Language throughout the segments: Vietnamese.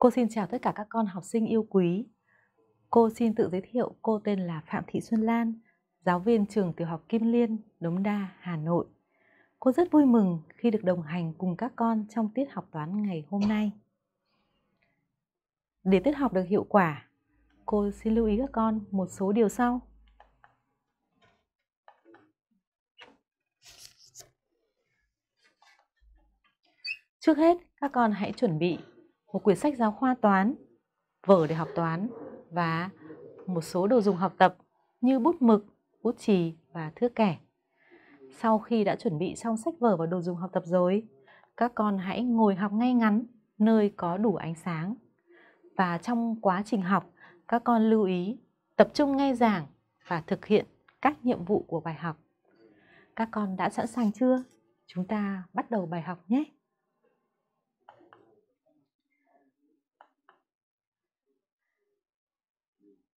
Cô xin chào tất cả các con học sinh yêu quý. Cô xin tự giới thiệu cô tên là Phạm Thị Xuân Lan, giáo viên trường tiểu học Kim Liên, Đống Đa, Hà Nội. Cô rất vui mừng khi được đồng hành cùng các con trong tiết học toán ngày hôm nay. Để tiết học được hiệu quả, cô xin lưu ý các con một số điều sau. Trước hết, các con hãy chuẩn bị một quyển sách giáo khoa toán, vở để học toán và một số đồ dùng học tập như bút mực, bút chì và thước kẻ. Sau khi đã chuẩn bị xong sách vở và đồ dùng học tập rồi, các con hãy ngồi học ngay ngắn nơi có đủ ánh sáng. Và trong quá trình học, các con lưu ý tập trung nghe giảng và thực hiện các nhiệm vụ của bài học. Các con đã sẵn sàng chưa? Chúng ta bắt đầu bài học nhé!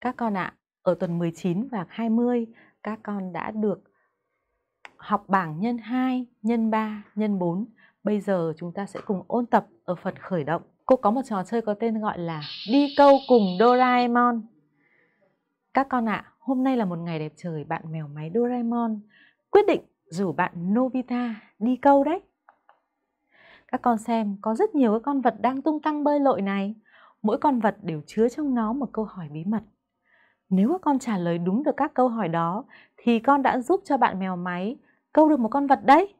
Các con ạ, à, ở tuần 19 và 20 các con đã được học bảng nhân 2, nhân 3, nhân 4. Bây giờ chúng ta sẽ cùng ôn tập ở phần khởi động. Cô có một trò chơi có tên gọi là đi câu cùng Doraemon. Các con ạ, à, hôm nay là một ngày đẹp trời, bạn mèo máy Doraemon quyết định rủ bạn Novita đi câu đấy. Các con xem, có rất nhiều các con vật đang tung tăng bơi lội này. Mỗi con vật đều chứa trong nó một câu hỏi bí mật nếu con trả lời đúng được các câu hỏi đó thì con đã giúp cho bạn mèo máy câu được một con vật đấy.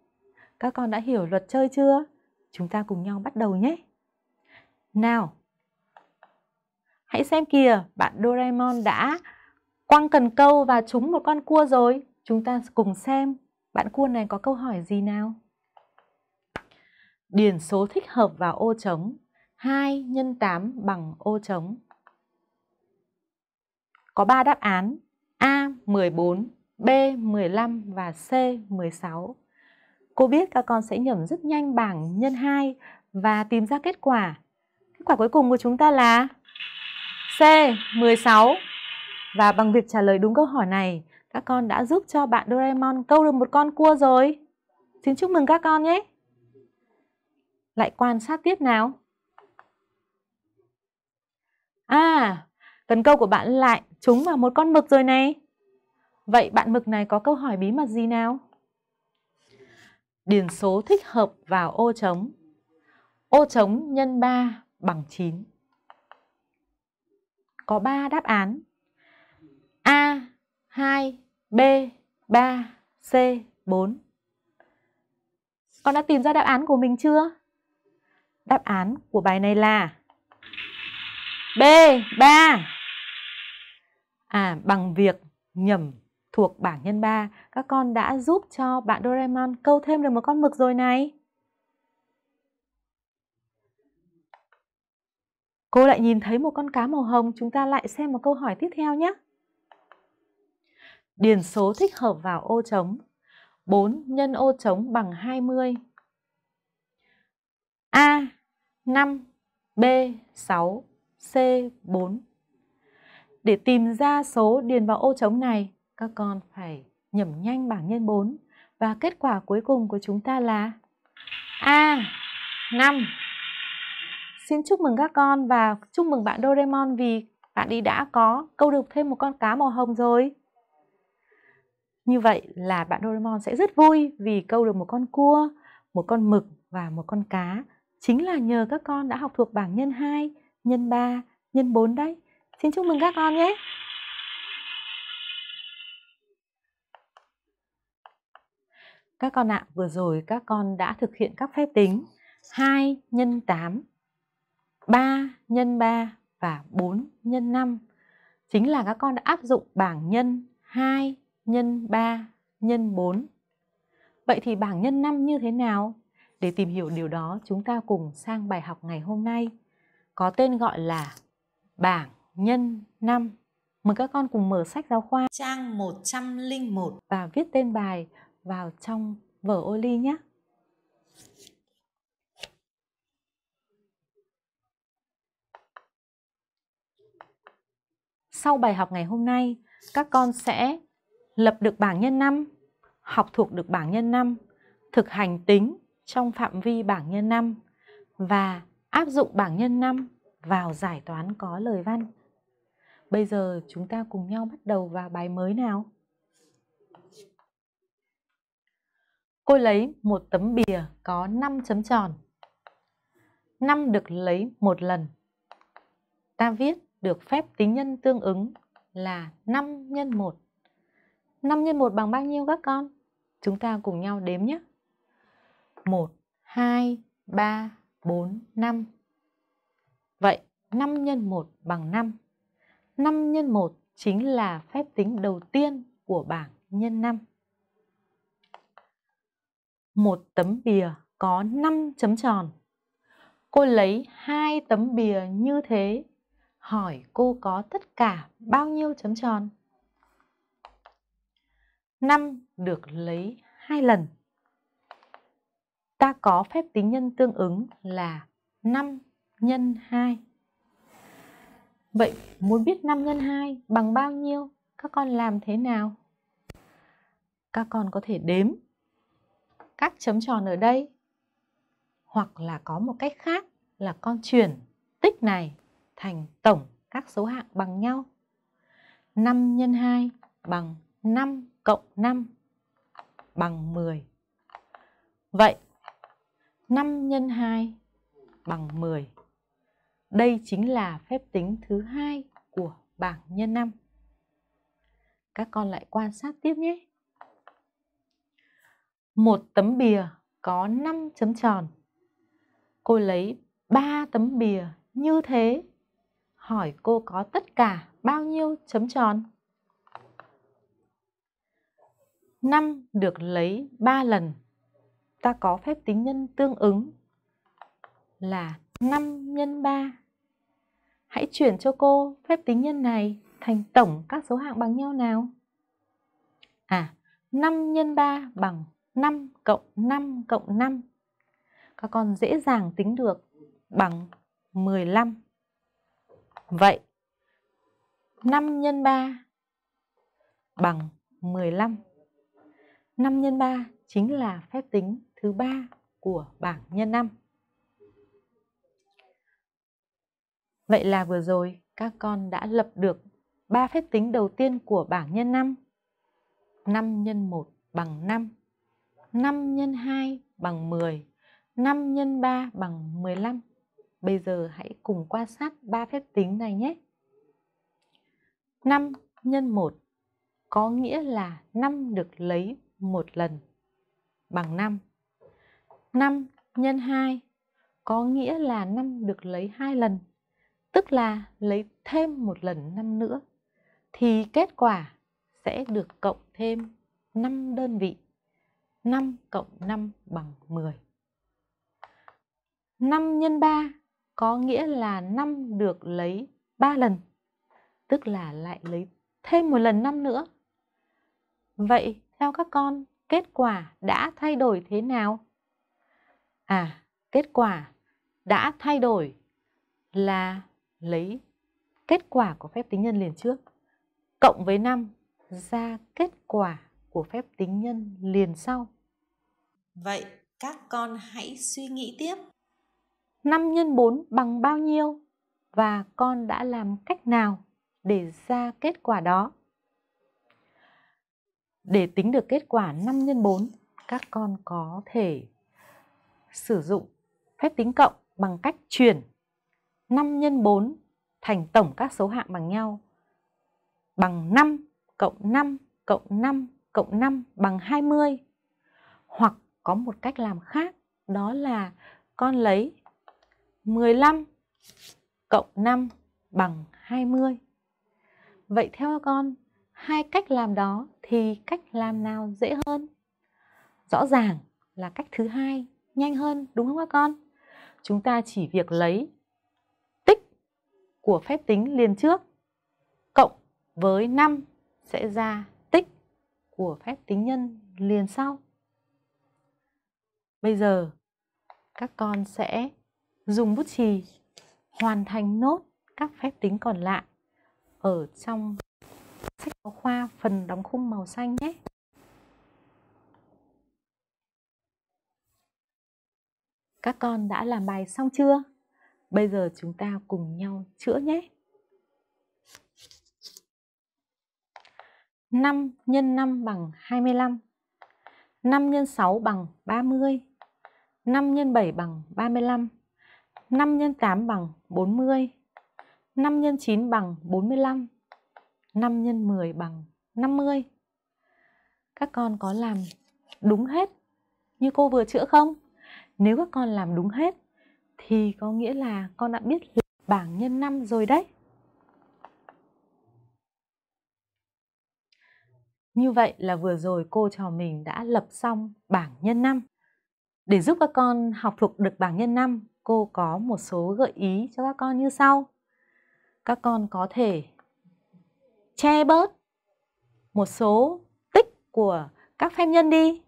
Các con đã hiểu luật chơi chưa? Chúng ta cùng nhau bắt đầu nhé. Nào. Hãy xem kìa, bạn Doraemon đã quăng cần câu và trúng một con cua rồi. Chúng ta cùng xem bạn cua này có câu hỏi gì nào? Điền số thích hợp vào ô trống 2 x 8 bằng ô trống có 3 đáp án A 14, B 15 và C 16. Cô biết các con sẽ nhẩm rất nhanh bảng nhân 2 và tìm ra kết quả. Kết quả cuối cùng của chúng ta là C 16. Và bằng việc trả lời đúng câu hỏi này, các con đã giúp cho bạn Doraemon câu được một con cua rồi. Xin chúc mừng các con nhé. Lại quan sát tiếp nào. À, Cần câu của bạn lại trúng vào một con mực rồi này. Vậy bạn mực này có câu hỏi bí mật gì nào? Điền số thích hợp vào ô trống. Ô trống nhân 3 bằng 9. Có 3 đáp án. A 2, B 3, C 4. Con đã tìm ra đáp án của mình chưa? Đáp án của bài này là B 3. À, bằng việc nhầm thuộc bảng nhân 3, các con đã giúp cho bạn Doraemon câu thêm được một con mực rồi này. Cô lại nhìn thấy một con cá màu hồng, chúng ta lại xem một câu hỏi tiếp theo nhé. Điền số thích hợp vào ô trống. 4 nhân ô trống bằng 20. A 5, B 6, C 4. Để tìm ra số điền vào ô trống này, các con phải nhẩm nhanh bảng nhân 4 và kết quả cuối cùng của chúng ta là A 5. Xin chúc mừng các con và chúc mừng bạn Doraemon vì bạn đi đã có câu được thêm một con cá màu hồng rồi. Như vậy là bạn Doraemon sẽ rất vui vì câu được một con cua, một con mực và một con cá. Chính là nhờ các con đã học thuộc bảng nhân 2, nhân 3, nhân 4 đấy. Xin chúc mừng các con nhé. Các con ạ, à, vừa rồi các con đã thực hiện các phép tính 2 nhân 8, 3 nhân 3 và 4 nhân 5. Chính là các con đã áp dụng bảng nhân 2 nhân 3 nhân 4. Vậy thì bảng nhân 5 như thế nào? Để tìm hiểu điều đó, chúng ta cùng sang bài học ngày hôm nay có tên gọi là bảng nhân 5. Mời các con cùng mở sách giáo khoa trang 101 và viết tên bài vào trong vở ô ly nhé. Sau bài học ngày hôm nay, các con sẽ lập được bảng nhân 5, học thuộc được bảng nhân 5, thực hành tính trong phạm vi bảng nhân 5 và áp dụng bảng nhân 5 vào giải toán có lời văn. Bây giờ chúng ta cùng nhau bắt đầu vào bài mới nào. Cô lấy một tấm bìa có 5 chấm tròn. 5 được lấy một lần. Ta viết được phép tính nhân tương ứng là 5 x 1. 5 x 1 bằng bao nhiêu các con? Chúng ta cùng nhau đếm nhé. 1, 2, 3, 4, 5. Vậy 5 x 1 bằng 5. 5 nhân 1 chính là phép tính đầu tiên của bảng nhân 5. Một tấm bìa có 5 chấm tròn. Cô lấy hai tấm bìa như thế, hỏi cô có tất cả bao nhiêu chấm tròn? 5 được lấy hai lần. Ta có phép tính nhân tương ứng là 5 nhân 2. Vậy muốn biết năm nhân 2 bằng bao nhiêu? Các con làm thế nào? Các con có thể đếm các chấm tròn ở đây hoặc là có một cách khác là con chuyển tích này thành tổng các số hạng bằng nhau. 5 x 2 bằng 5 cộng 5 bằng 10. Vậy 5 x 2 bằng 10. Đây chính là phép tính thứ hai của bảng nhân 5. Các con lại quan sát tiếp nhé. Một tấm bìa có 5 chấm tròn. Cô lấy 3 tấm bìa như thế. Hỏi cô có tất cả bao nhiêu chấm tròn? 5 được lấy 3 lần. Ta có phép tính nhân tương ứng là 5 nhân 3 Hãy chuyển cho cô phép tính nhân này thành tổng các số hạng bằng nhau nào. À, 5 x 3 bằng 5 cộng 5 cộng 5. Các con dễ dàng tính được bằng 15. Vậy 5 x 3 bằng 15. 5 x 3 chính là phép tính thứ ba của bảng nhân 5. Vậy là vừa rồi các con đã lập được ba phép tính đầu tiên của bảng nhân 5. 5 nhân 1 bằng 5. 5 nhân 2 bằng 10. 5 nhân 3 bằng 15. Bây giờ hãy cùng quan sát ba phép tính này nhé. 5 nhân 1 có nghĩa là 5 được lấy một lần bằng 5. 5 nhân 2 có nghĩa là 5 được lấy hai lần tức là lấy thêm một lần năm nữa thì kết quả sẽ được cộng thêm 5 đơn vị. 5 cộng 5 bằng 10. 5 nhân 3 có nghĩa là 5 được lấy 3 lần, tức là lại lấy thêm một lần 5 nữa. Vậy theo các con, kết quả đã thay đổi thế nào? À, kết quả đã thay đổi là lấy kết quả của phép tính nhân liền trước cộng với 5 ra kết quả của phép tính nhân liền sau. Vậy các con hãy suy nghĩ tiếp. 5 x 4 bằng bao nhiêu và con đã làm cách nào để ra kết quả đó? Để tính được kết quả 5 x 4, các con có thể sử dụng phép tính cộng bằng cách chuyển 5 x 4 thành tổng các số hạng bằng nhau bằng 5 cộng 5 cộng 5 cộng 5 bằng 20. Hoặc có một cách làm khác đó là con lấy 15 cộng 5 bằng 20. Vậy theo con, hai cách làm đó thì cách làm nào dễ hơn? Rõ ràng là cách thứ hai nhanh hơn đúng không các con? Chúng ta chỉ việc lấy của phép tính liên trước cộng với 5 sẽ ra tích của phép tính nhân liền sau. Bây giờ các con sẽ dùng bút chì hoàn thành nốt các phép tính còn lại ở trong sách giáo khoa phần đóng khung màu xanh nhé. Các con đã làm bài xong chưa? Bây giờ chúng ta cùng nhau chữa nhé. 5 x 5 bằng 25. 5 x 6 bằng 30. 5 x 7 bằng 35. 5 x 8 bằng 40. 5 x 9 bằng 45. 5 x 10 bằng 50. Các con có làm đúng hết như cô vừa chữa không? Nếu các con làm đúng hết thì có nghĩa là con đã biết bảng nhân 5 rồi đấy. Như vậy là vừa rồi cô trò mình đã lập xong bảng nhân 5. Để giúp các con học thuộc được bảng nhân 5, cô có một số gợi ý cho các con như sau. Các con có thể che bớt một số tích của các phép nhân đi.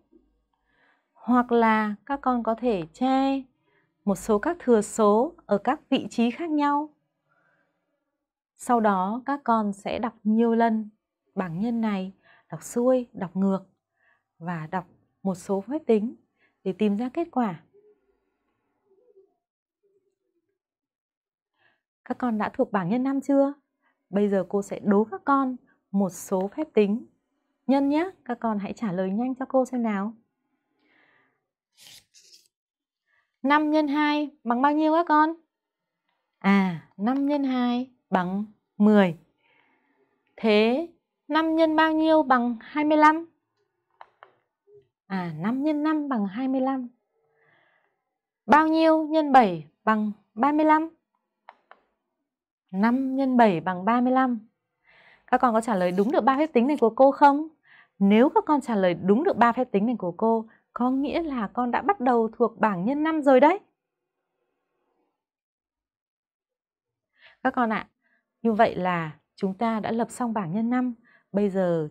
Hoặc là các con có thể che một số các thừa số ở các vị trí khác nhau. Sau đó các con sẽ đọc nhiều lần bảng nhân này, đọc xuôi, đọc ngược và đọc một số phép tính để tìm ra kết quả. Các con đã thuộc bảng nhân năm chưa? Bây giờ cô sẽ đố các con một số phép tính. Nhân nhé, các con hãy trả lời nhanh cho cô xem nào. 5 x 2 bằng bao nhiêu các con? À, 5 x 2 bằng 10. Thế 5 x bao nhiêu bằng 25? À, 5 x 5 bằng 25. Bao nhiêu nhân 7 bằng 35? 5 x 7 bằng 35. Các con có trả lời đúng được ba phép tính này của cô không? Nếu các con trả lời đúng được ba phép tính này của cô có nghĩa là con đã bắt đầu thuộc bảng nhân 5 rồi đấy. Các con ạ, à, như vậy là chúng ta đã lập xong bảng nhân 5. Bây giờ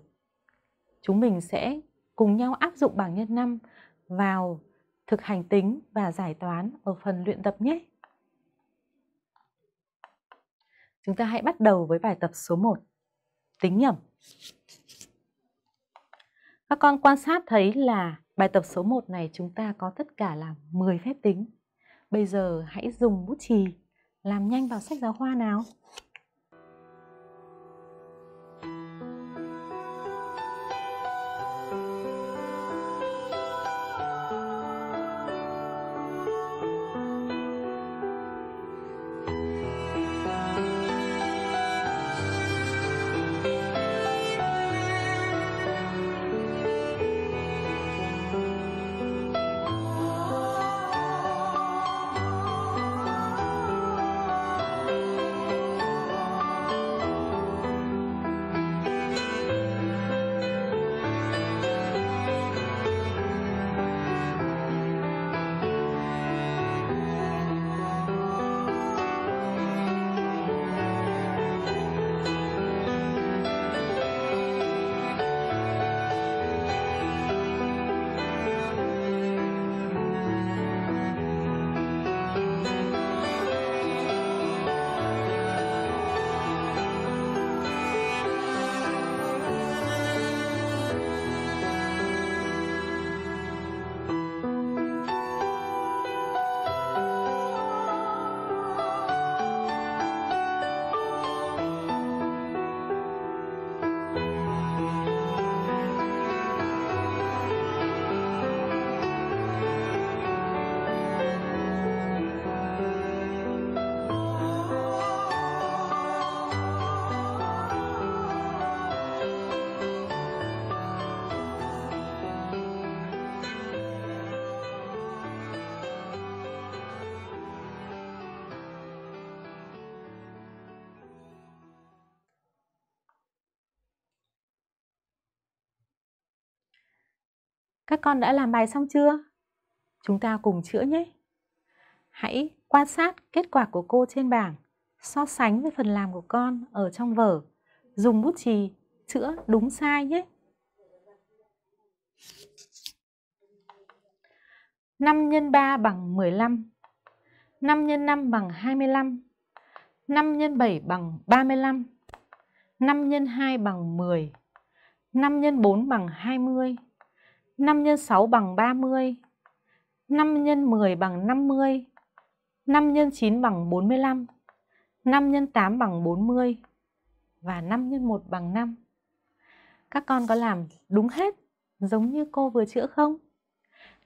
chúng mình sẽ cùng nhau áp dụng bảng nhân 5 vào thực hành tính và giải toán ở phần luyện tập nhé. Chúng ta hãy bắt đầu với bài tập số 1, tính nhẩm. Các con quan sát thấy là bài tập số 1 này chúng ta có tất cả là 10 phép tính. Bây giờ hãy dùng bút chì làm nhanh vào sách giáo khoa nào. các con đã làm bài xong chưa chúng ta cùng chữa nhé hãy quan sát kết quả của cô trên bảng so sánh với phần làm của con ở trong vở dùng bút chì chữa đúng sai nhé năm nhân ba bằng 15 năm x năm bằng 25 năm x bảy bằng 35 năm x hai bằng 10 5 x 4 bằng 20 5 x 6 bằng 30, 5 x 10 bằng 50, 5 x 9 bằng 45, 5 x 8 bằng 40 và 5 x 1 bằng 5. Các con có làm đúng hết giống như cô vừa chữa không?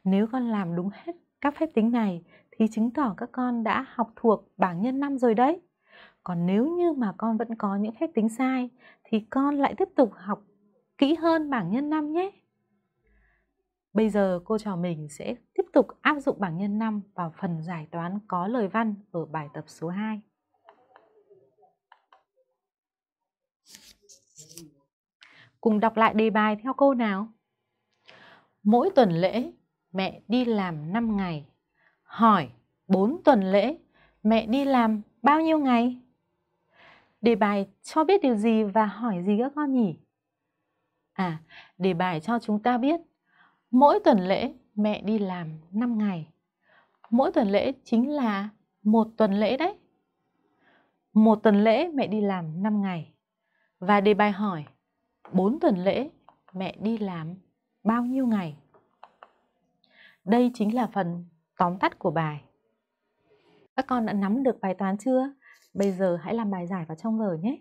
Nếu con làm đúng hết các phép tính này thì chứng tỏ các con đã học thuộc bảng nhân 5 rồi đấy. Còn nếu như mà con vẫn có những phép tính sai thì con lại tiếp tục học kỹ hơn bảng nhân 5 nhé. Bây giờ cô trò mình sẽ tiếp tục áp dụng bảng nhân 5 vào phần giải toán có lời văn ở bài tập số 2. Cùng đọc lại đề bài theo cô nào. Mỗi tuần lễ mẹ đi làm 5 ngày. Hỏi 4 tuần lễ mẹ đi làm bao nhiêu ngày? Đề bài cho biết điều gì và hỏi gì các con nhỉ? À, đề bài cho chúng ta biết Mỗi tuần lễ mẹ đi làm 5 ngày. Mỗi tuần lễ chính là một tuần lễ đấy. Một tuần lễ mẹ đi làm 5 ngày. Và đề bài hỏi 4 tuần lễ mẹ đi làm bao nhiêu ngày? Đây chính là phần tóm tắt của bài. Các con đã nắm được bài toán chưa? Bây giờ hãy làm bài giải vào trong vở nhé.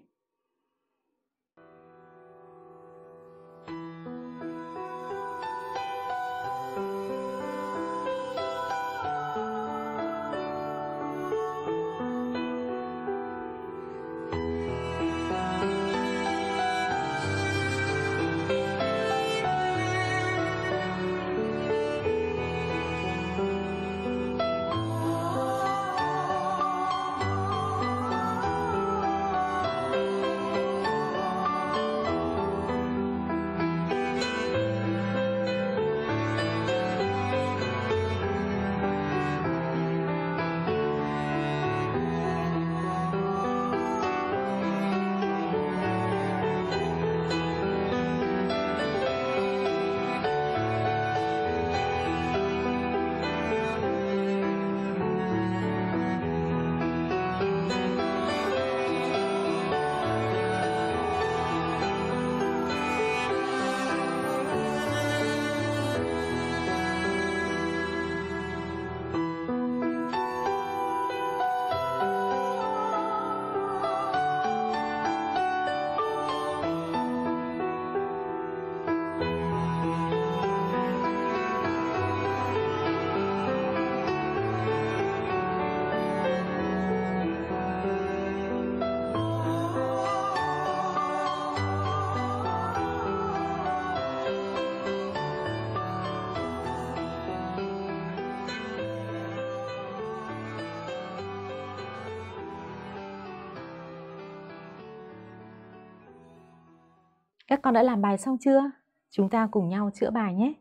Các con đã làm bài xong chưa? Chúng ta cùng nhau chữa bài nhé.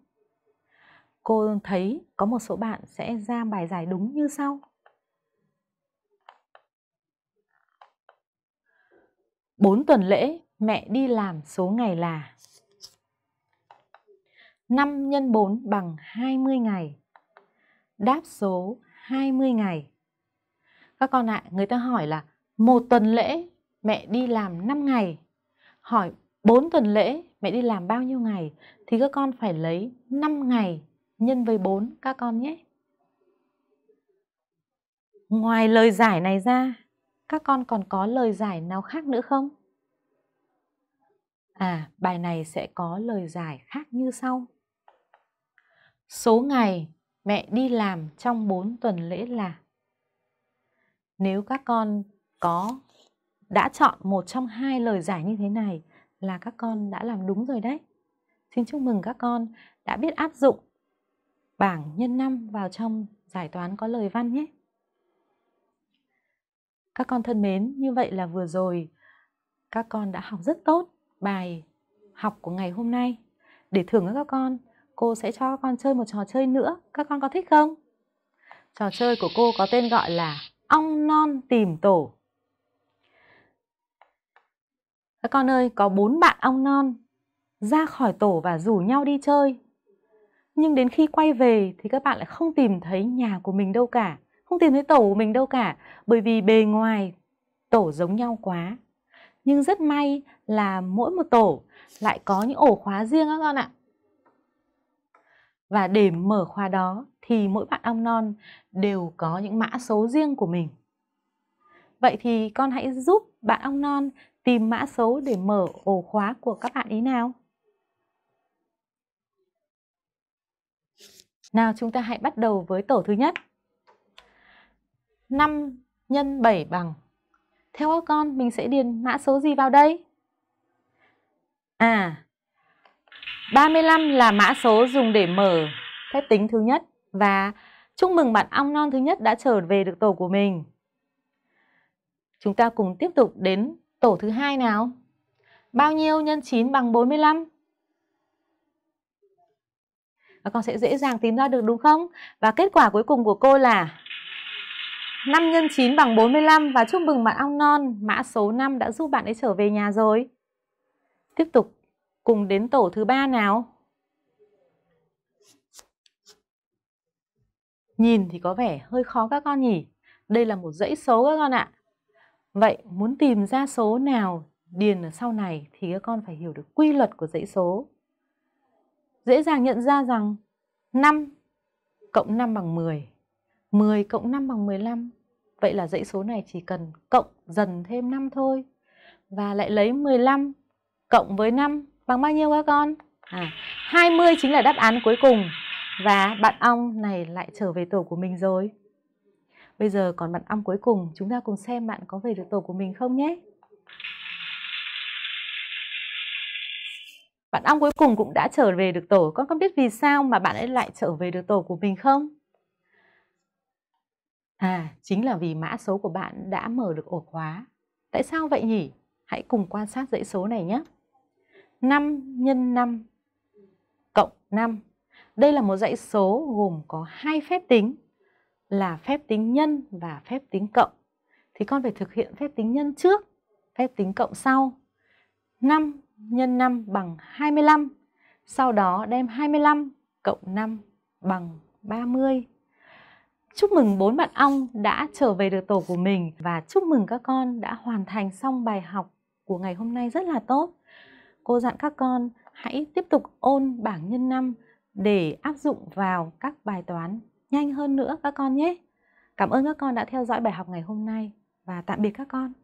Cô thấy có một số bạn sẽ ra bài giải đúng như sau. Bốn tuần lễ mẹ đi làm số ngày là 5 x 4 bằng 20 ngày. Đáp số 20 ngày. Các con ạ, à, người ta hỏi là một tuần lễ mẹ đi làm 5 ngày. Hỏi 4 tuần lễ mẹ đi làm bao nhiêu ngày thì các con phải lấy 5 ngày nhân với 4 các con nhé. Ngoài lời giải này ra, các con còn có lời giải nào khác nữa không? À, bài này sẽ có lời giải khác như sau. Số ngày mẹ đi làm trong 4 tuần lễ là Nếu các con có đã chọn một trong hai lời giải như thế này là các con đã làm đúng rồi đấy. Xin chúc mừng các con đã biết áp dụng bảng nhân năm vào trong giải toán có lời văn nhé. Các con thân mến, như vậy là vừa rồi các con đã học rất tốt bài học của ngày hôm nay. Để thưởng cho các con, cô sẽ cho các con chơi một trò chơi nữa. Các con có thích không? Trò chơi của cô có tên gọi là ong non tìm tổ. Các con ơi, có bốn bạn ong non ra khỏi tổ và rủ nhau đi chơi. Nhưng đến khi quay về thì các bạn lại không tìm thấy nhà của mình đâu cả, không tìm thấy tổ của mình đâu cả, bởi vì bề ngoài tổ giống nhau quá. Nhưng rất may là mỗi một tổ lại có những ổ khóa riêng các con ạ. Và để mở khóa đó thì mỗi bạn ong non đều có những mã số riêng của mình. Vậy thì con hãy giúp bạn ong non tìm mã số để mở ổ khóa của các bạn ý nào. Nào chúng ta hãy bắt đầu với tổ thứ nhất. 5 x 7 bằng. Theo các con mình sẽ điền mã số gì vào đây? À, 35 là mã số dùng để mở phép tính thứ nhất và chúc mừng bạn ong non thứ nhất đã trở về được tổ của mình. Chúng ta cùng tiếp tục đến Tổ thứ hai nào? Bao nhiêu nhân 9 bằng 45? Và con sẽ dễ dàng tìm ra được đúng không? Và kết quả cuối cùng của cô là 5 x 9 bằng 45 và chúc mừng bạn ong non, mã số 5 đã giúp bạn ấy trở về nhà rồi. Tiếp tục cùng đến tổ thứ ba nào. Nhìn thì có vẻ hơi khó các con nhỉ. Đây là một dãy số các con ạ. Vậy muốn tìm ra số nào điền ở sau này thì các con phải hiểu được quy luật của dãy số. Dễ dàng nhận ra rằng 5 cộng 5 bằng 10, 10 cộng 5 bằng 15. Vậy là dãy số này chỉ cần cộng dần thêm 5 thôi. Và lại lấy 15 cộng với 5 bằng bao nhiêu các con? À, 20 chính là đáp án cuối cùng. Và bạn ong này lại trở về tổ của mình rồi. Bây giờ còn bạn âm cuối cùng, chúng ta cùng xem bạn có về được tổ của mình không nhé. Bạn âm cuối cùng cũng đã trở về được tổ. Con có biết vì sao mà bạn ấy lại trở về được tổ của mình không? À, chính là vì mã số của bạn đã mở được ổ khóa. Tại sao vậy nhỉ? Hãy cùng quan sát dãy số này nhé. 5 x 5 cộng 5. Đây là một dãy số gồm có hai phép tính là phép tính nhân và phép tính cộng. Thì con phải thực hiện phép tính nhân trước, phép tính cộng sau. 5 nhân 5 bằng 25. Sau đó đem 25 cộng 5 bằng 30. Chúc mừng bốn bạn ong đã trở về được tổ của mình và chúc mừng các con đã hoàn thành xong bài học của ngày hôm nay rất là tốt. Cô dặn các con hãy tiếp tục ôn bảng nhân năm để áp dụng vào các bài toán nhanh hơn nữa các con nhé. Cảm ơn các con đã theo dõi bài học ngày hôm nay và tạm biệt các con.